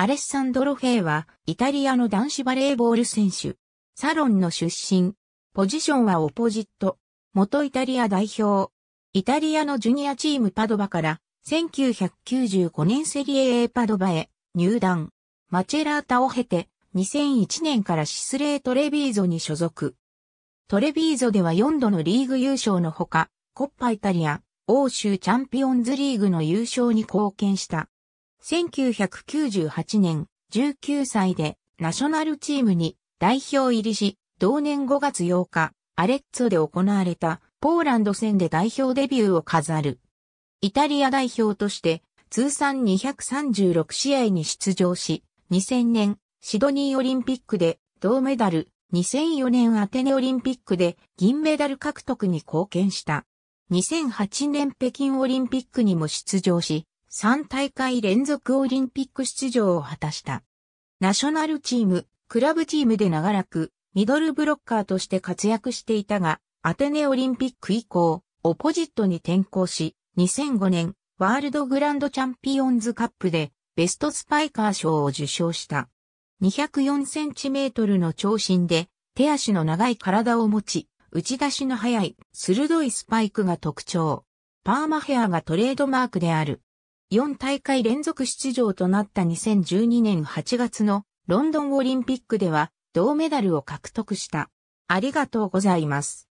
アレッサンドロ・フェイは、イタリアの男子バレーボール選手。サロンの出身。ポジションはオポジット。元イタリア代表。イタリアのジュニアチームパドバから、1995年セリエ A パドバへ入団。マチェラータを経て、2001年からシスレートレビーゾに所属。トレビーゾでは4度のリーグ優勝のほか、コッパイタリア、欧州チャンピオンズリーグの優勝に貢献した。1998年、19歳でナショナルチームに代表入りし、同年5月8日、アレッツォで行われたポーランド戦で代表デビューを飾る。イタリア代表として通算236試合に出場し、2000年シドニーオリンピックで銅メダル、2004年アテネオリンピックで銀メダル獲得に貢献した。2008年北京オリンピックにも出場し、3大会連続オリンピック出場を果たした。ナショナルチーム、クラブチームで長らくミドルブロッカーとして活躍していたが、アテネオリンピック以降、オポジットに転向し、2005年、ワールドグランドチャンピオンズカップで、ベストスパイカー賞を受賞した。204センチメートルの長身で、手足の長い体を持ち、打ち出しの速い、鋭いスパイクが特徴。パーマヘアがトレードマークである。4大会連続出場となった2012年8月のロンドンオリンピックでは銅メダルを獲得した。ありがとうございます。